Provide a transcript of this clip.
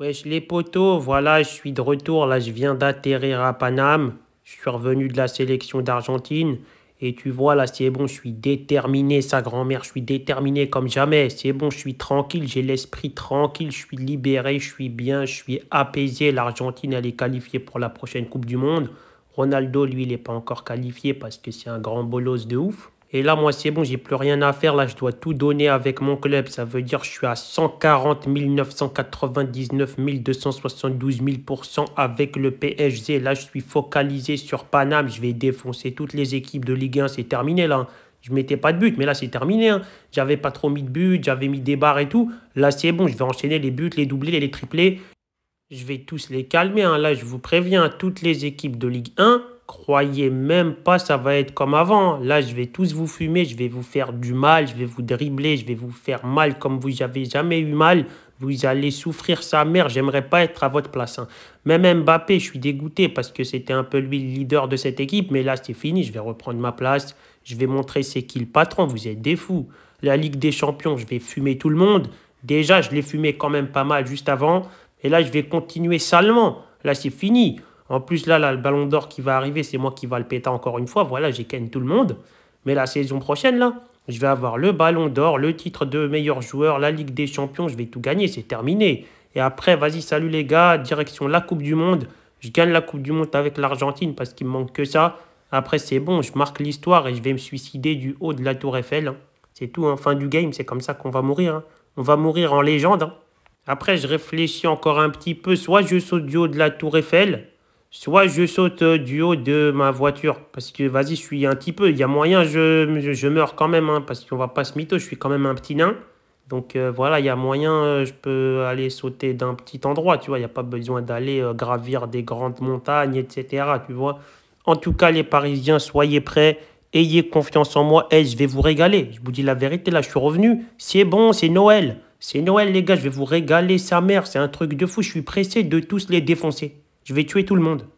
Wesh les potos, voilà, je suis de retour, là je viens d'atterrir à Paname, je suis revenu de la sélection d'Argentine, et tu vois là c'est bon, je suis déterminé sa grand-mère, je suis déterminé comme jamais, c'est bon, je suis tranquille, j'ai l'esprit tranquille, je suis libéré, je suis bien, je suis apaisé, l'Argentine elle est qualifiée pour la prochaine Coupe du Monde, Ronaldo lui il n'est pas encore qualifié parce que c'est un grand bolos de ouf, et là, moi, c'est bon, j'ai plus rien à faire. Là, je dois tout donner avec mon club. Ça veut dire que je suis à 140 999 272 000% avec le PSG. Là, je suis focalisé sur Paname. Je vais défoncer toutes les équipes de Ligue 1. C'est terminé, là. Je mettais pas de but, mais là, c'est terminé. Hein. J'avais pas trop mis de but, j'avais mis des barres et tout. Là, c'est bon, je vais enchaîner les buts, les doublés, les triplés. Je vais tous les calmer. Hein. Là, je vous préviens, toutes les équipes de Ligue 1, croyez même pas ça va être comme avant. Là, je vais tous vous fumer, je vais vous faire du mal, je vais vous dribbler, je vais vous faire mal comme vous n'avez jamais eu mal. Vous allez souffrir sa mère, j'aimerais pas être à votre place. Hein. Même Mbappé, je suis dégoûté parce que c'était un peu lui le leader de cette équipe, mais là c'est fini, je vais reprendre ma place, je vais montrer c'est qui le patron, vous êtes des fous. La Ligue des Champions, je vais fumer tout le monde. Déjà, je l'ai fumé quand même pas mal juste avant, et là je vais continuer salement. Là c'est fini. En plus, là, le ballon d'or qui va arriver, c'est moi qui va le péter encore une fois. Voilà, j'ai ken tout le monde. Mais la saison prochaine, là, je vais avoir le ballon d'or, le titre de meilleur joueur, la Ligue des Champions. Je vais tout gagner, c'est terminé. Et après, vas-y, salut les gars, direction la Coupe du Monde. Je gagne la Coupe du Monde avec l'Argentine parce qu'il me manque que ça. Après, c'est bon, je marque l'histoire et je vais me suicider du haut de la Tour Eiffel. Hein. C'est tout, hein. fin du game, c'est comme ça qu'on va mourir. Hein. On va mourir en légende. Après, je réfléchis encore un petit peu. Soit je saute du haut de la Tour Eiffel, soit je saute du haut de ma voiture, parce que vas-y, je suis un petit peu, il y a moyen, je, meurs quand même, hein, parce qu'on va pas se mytho, je suis quand même un petit nain. Donc euh, voilà, il y a moyen, euh, je peux aller sauter d'un petit endroit, tu vois, il n'y a pas besoin d'aller euh, gravir des grandes montagnes, etc. Tu vois. En tout cas, les Parisiens, soyez prêts, ayez confiance en moi, et je vais vous régaler. Je vous dis la vérité, là, je suis revenu, c'est bon, c'est Noël. C'est Noël, les gars, je vais vous régaler sa mère, c'est un truc de fou, je suis pressé de tous les défoncer. Je vais tuer tout le monde.